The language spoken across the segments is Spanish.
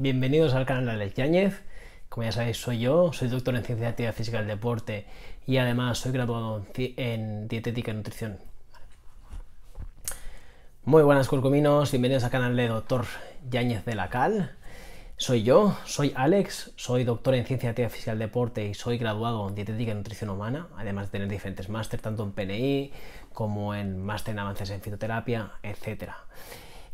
Bienvenidos al canal de Alex Yáñez. Como ya sabéis, soy yo, soy doctor en Ciencia de Actividad Física del Deporte y además soy graduado en Dietética y Nutrición. Muy buenas, curcuminos. Bienvenidos al canal de Doctor Yáñez de la Cal. Soy yo, soy Alex, soy doctor en Ciencia de Actividad Física del Deporte y soy graduado en Dietética y Nutrición Humana, además de tener diferentes máster, tanto en PNI como en máster en Avances en Fitoterapia, etcétera.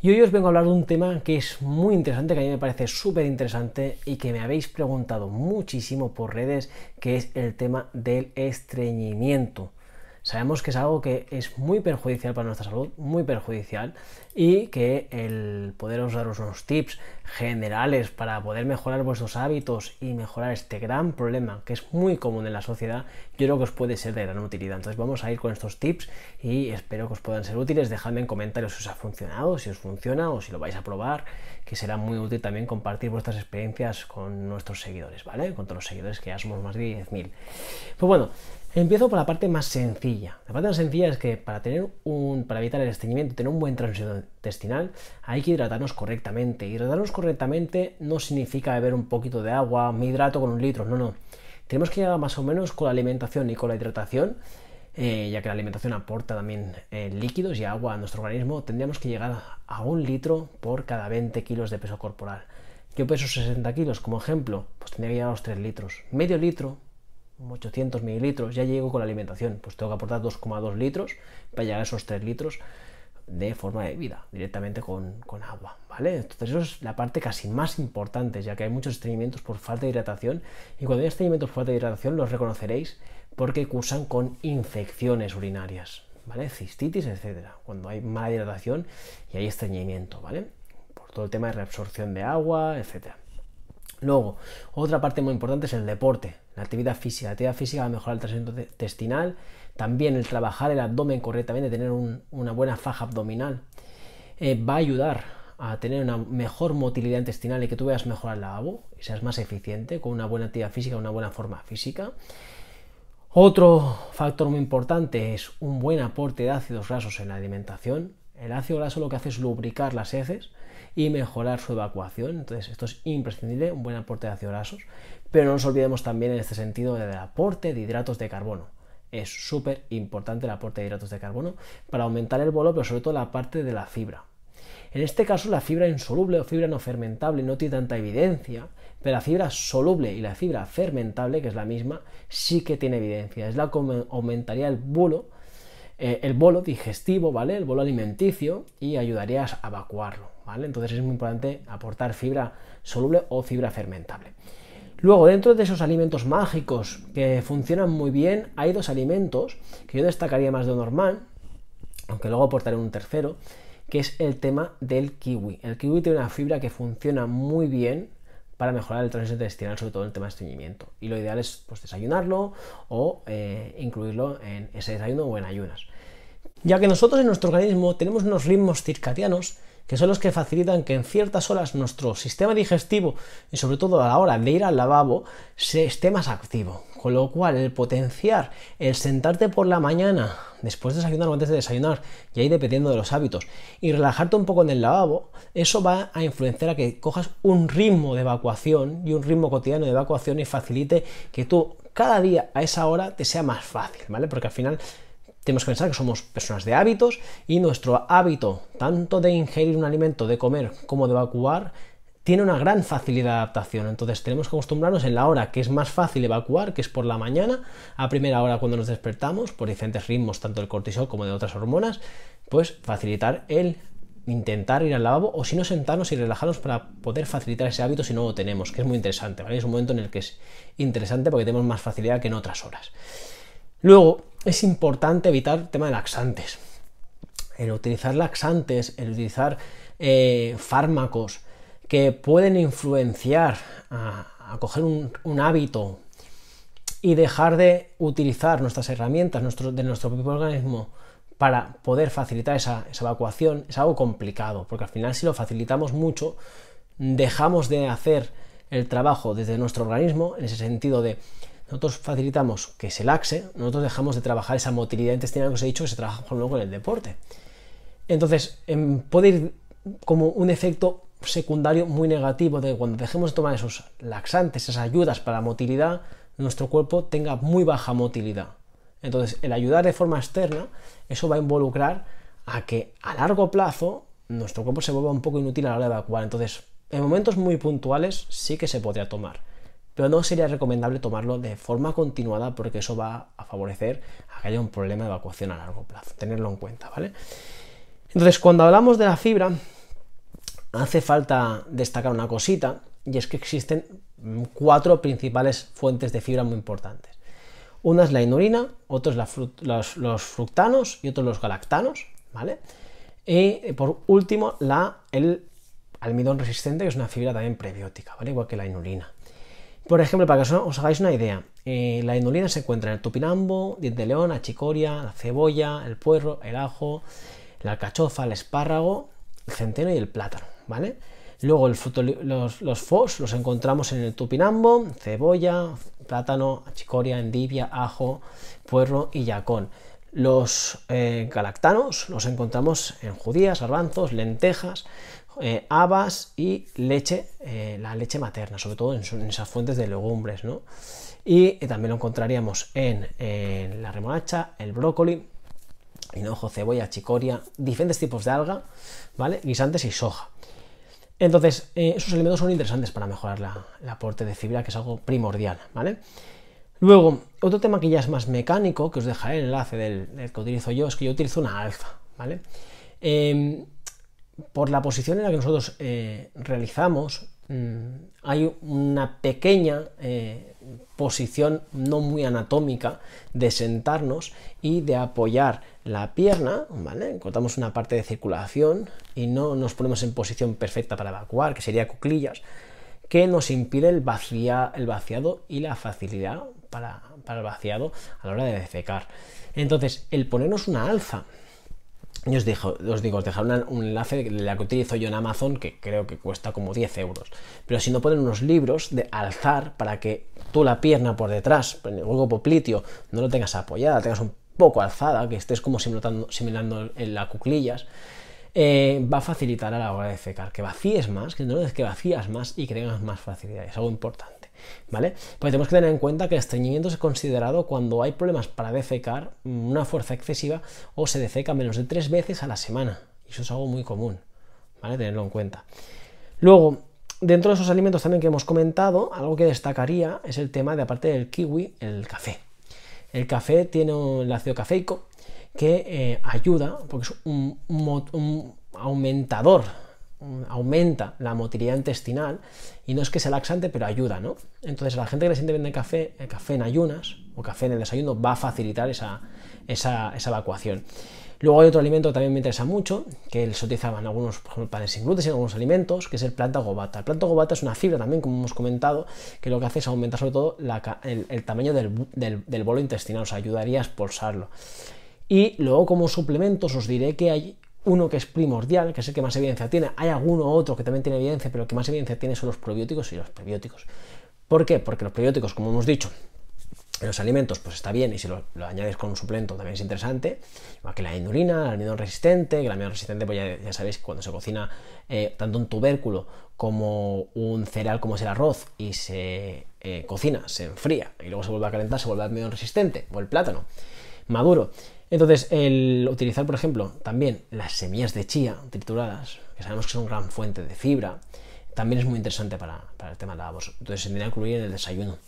Y hoy os vengo a hablar de un tema que es muy interesante, que a mí me parece súper interesante y que me habéis preguntado muchísimo por redes, que es el tema del estreñimiento. Sabemos que es algo que es muy perjudicial para nuestra salud, muy perjudicial, y que el poderos daros unos tips generales para poder mejorar vuestros hábitos y mejorar este gran problema que es muy común en la sociedad, yo creo que os puede ser de gran utilidad. Entonces vamos a ir con estos tips y espero que os puedan ser útiles. Dejadme en comentarios si os ha funcionado, si os funciona o si lo vais a probar, que será muy útil también compartir vuestras experiencias con nuestros seguidores, ¿vale? Con todos los seguidores que ya somos más de 10.000. Pues bueno, Empiezo por la parte más sencilla. La parte más sencilla es que para, tener un, para evitar el estreñimiento, tener un buen tránsito intestinal, hay que hidratarnos correctamente. Hidratarnos correctamente no significa beber un poquito de agua, me hidrato con un litro, no, no. Tenemos que llegar más o menos con la alimentación y con la hidratación eh, ya que la alimentación aporta también eh, líquidos y agua a nuestro organismo, tendríamos que llegar a un litro por cada 20 kilos de peso corporal. Yo peso 60 kilos, como ejemplo, pues tendría que llegar a los 3 litros. Medio litro 800 mililitros, ya llego con la alimentación, pues tengo que aportar 2,2 litros para llegar a esos 3 litros de forma de vida, directamente con, con, agua, ¿vale? Entonces eso es la parte casi más importante, ya que hay muchos estreñimientos por falta de hidratación y cuando hay estreñimientos por falta de hidratación los reconoceréis porque cursan con infecciones urinarias, ¿vale? Cistitis, etcétera, cuando hay mala hidratación y hay estreñimiento, ¿vale? Por todo el tema de reabsorción de agua, etcétera. Luego, otra parte muy importante es el deporte, la actividad física. La actividad física va a mejorar el tránsito intestinal, también el trabajar el abdomen correctamente, tener una buena faja abdominal, eh, va a ayudar a tener una mejor motilidad intestinal y que tú veas mejorar la ABO y seas más eficiente con una buena actividad física, una buena forma física. Otro factor muy importante es un buen aporte de ácidos grasos en la alimentación. El ácido graso lo que hace es lubricar las heces y mejorar su evacuación. Entonces, esto es imprescindible, un buen aporte de ácidos Pero no nos olvidemos también en este sentido del aporte de hidratos de carbono. Es súper importante el aporte de hidratos de carbono para aumentar el bolo, pero sobre todo la parte de la fibra. En este caso, la fibra insoluble o fibra no fermentable no tiene tanta evidencia, pero la fibra soluble y la fibra fermentable, que es la misma, sí que tiene evidencia. Es la que aumentaría el bolo, eh, el bolo digestivo, ¿vale? El bolo alimenticio y ayudaría a evacuarlo. Entonces es muy importante aportar fibra soluble o fibra fermentable. Luego, dentro de esos alimentos mágicos que funcionan muy bien, hay dos alimentos que yo destacaría más de lo normal, aunque luego aportaré un tercero, que es el tema del kiwi. El kiwi tiene una fibra que funciona muy bien para mejorar el tránsito intestinal, sobre todo en el tema de estreñimiento. Y lo ideal es pues, desayunarlo o eh, incluirlo en ese desayuno o en ayunas. Ya que nosotros en nuestro organismo tenemos unos ritmos circadianos que son los que facilitan que en ciertas horas nuestro sistema digestivo y sobre todo a la hora de ir al lavabo se esté más activo. Con lo cual el potenciar, el sentarte por la mañana, después de desayunar o antes de desayunar, y ahí dependiendo de los hábitos, y relajarte un poco en el lavabo, eso va a influenciar a que cojas un ritmo de evacuación y un ritmo cotidiano de evacuación y facilite que tú cada día a esa hora te sea más fácil, ¿vale? Porque al final tenemos que pensar que somos personas de hábitos y nuestro hábito, tanto de ingerir un alimento, de comer, como de evacuar, tiene una gran facilidad de adaptación. Entonces tenemos que acostumbrarnos en la hora que es más fácil evacuar, que es por la mañana, a primera hora cuando nos despertamos, por diferentes ritmos, tanto del cortisol como de otras hormonas, pues facilitar el intentar ir al lavabo o si no sentarnos y relajarnos para poder facilitar ese hábito si no lo tenemos, que es muy interesante, Es un momento en el que es interesante porque tenemos más facilidad que en otras horas. Luego, es importante evitar el tema de laxantes. El utilizar laxantes, el utilizar eh, fármacos que pueden influenciar a, coger un, hábito y dejar de utilizar nuestras herramientas de nuestro propio organismo para poder facilitar esa evacuación es algo complicado, porque al final si lo facilitamos mucho, dejamos de hacer el trabajo desde nuestro organismo, en ese sentido de nosotros facilitamos que se laxe, nosotros dejamos de trabajar esa motilidad intestinal que os he dicho que se trabaja luego en el deporte. Entonces, em, puede ir como un efecto secundario muy negativo de cuando dejemos de tomar esos laxantes, esas ayudas para la motilidad, nuestro cuerpo tenga muy baja motilidad. Entonces, el ayudar de forma externa, eso va a involucrar a que a largo plazo nuestro cuerpo se vuelva un poco inútil a la hora de evacuar. Entonces, en momentos muy puntuales sí que se podría tomar pero no sería recomendable tomarlo de forma continuada porque eso va a favorecer a que haya un problema de evacuación a largo plazo, tenerlo en cuenta, ¿vale? Entonces, cuando hablamos de la fibra, hace falta destacar una cosita, y es que existen cuatro principales fuentes de fibra muy importantes. Una es la inurina, otros es los, fructanos y otros los galactanos, ¿vale? Y eh, por último, la, el almidón resistente, que es una fibra también prebiótica, ¿vale? Igual que la inulina. Por ejemplo, para que os hagáis una idea, eh, la inulina se encuentra en el tupinambo, diente de león, achicoria, chicoria, la cebolla, el puerro, el ajo, la alcachofa, el espárrago, el centeno y el plátano, ¿vale? Luego los, fos los encontramos en el tupinambo, cebolla, plátano, chicoria, endivia, ajo, puerro y yacón. Los eh, galactanos los encontramos en judías, garbanzos, lentejas, eh, habas y leche, eh, la leche materna, sobre todo en, esas fuentes de legumbres, ¿no? Y eh, también lo encontraríamos en, la remolacha, el brócoli, hinojo, cebolla, chicoria, diferentes tipos de alga, ¿vale? Guisantes y soja. Entonces, esos elementos son interesantes para mejorar la, el aporte de fibra, que es algo primordial, ¿vale? Luego, otro tema que ya es más mecánico, que os dejaré el enlace del, que utilizo yo, es que yo utilizo una alfa ¿vale? Em, por la posición en la que nosotros eh, realizamos, mm, hay una pequeña eh, posición no muy anatómica de sentarnos y de apoyar la pierna, ¿vale? Cortamos una parte de circulación y no nos ponemos en posición perfecta para evacuar, que sería cuclillas, que nos impide el, el vaciado y la facilidad para, para el vaciado a la hora de defecar. Entonces, el ponernos una alza y os, dijo, os digo, os dejaré un, enlace de la que utilizo yo en Amazon, que creo que cuesta como 10 euros. Pero si no ponen unos libros de alzar para que tú la pierna por detrás, en el hueco popliteo, no lo tengas apoyada, tengas un poco alzada, que estés como simulando, simulando en la cuclillas, eh, va a facilitar a la hora de secar, que vacíes más, que no es que vacías más y que tengas más facilidad. Es algo importante. ¿vale? Pues tenemos que tener en cuenta que el estreñimiento es considerado cuando hay problemas para defecar, mm, una fuerza excesiva o se defeca menos de tres veces a la semana. Y eso es algo muy común, ¿vale? Tenerlo en cuenta. Luego, dentro de esos alimentos también que hemos comentado, algo que destacaría es el tema de, aparte del kiwi, el café. El café tiene el ácido cafeico que eh, ayuda, porque es un aumentador aumenta la motilidad intestinal y no es que sea laxante, pero ayuda, ¿no? Entonces, la gente que le siente bien café, el eh, café en ayunas o café en el desayuno va a facilitar esa, esa, evacuación. Luego hay otro alimento que también me interesa mucho, que se utilizaba en algunos panes sin gluten, en algunos alimentos, que es el planta gobata. El planta gobata es una fibra también, como hemos comentado, que lo que hace es aumentar sobre todo el, tamaño del, del bolo intestinal, o sea, ayudaría a expulsarlo. Y luego como suplementos os diré que hay uno que es primordial, que es el que más evidencia tiene. Hay alguno otro que también tiene evidencia, pero el que más evidencia tiene son los probióticos y los prebióticos. ¿Por qué? Porque los prebióticos, como hemos dicho, en los alimentos pues está bien y si lo, añades con un suplemento también es interesante, que la indulina, el almidón resistente, que el almidón resistente pues ya, sabéis cuando se cocina eh, tanto un tubérculo como un cereal como es el arroz y se eh, cocina, se enfría y luego se vuelve a calentar, se vuelve almidón resistente o el plátano maduro. Entonces, el utilizar, por ejemplo, también las semillas de chía trituradas, que sabemos que son gran fuente de fibra, también es muy interesante para, para el tema de la voz. Entonces, se tendría que incluir en el desayuno.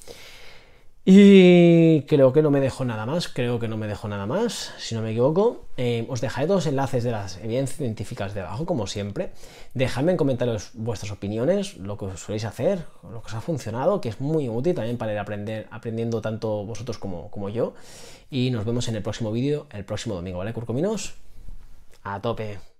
Y creo que no me dejo nada más, creo que no me dejo nada más, si no me equivoco. Eh, os dejaré dos enlaces de las evidencias científicas debajo, como siempre. Dejadme en comentarios vuestras opiniones, lo que os soléis hacer, lo que os ha funcionado, que es muy útil también para ir aprender, aprendiendo tanto vosotros como yo. Y nos vemos en el próximo vídeo, el próximo domingo, ¿vale, curcominos? A tope.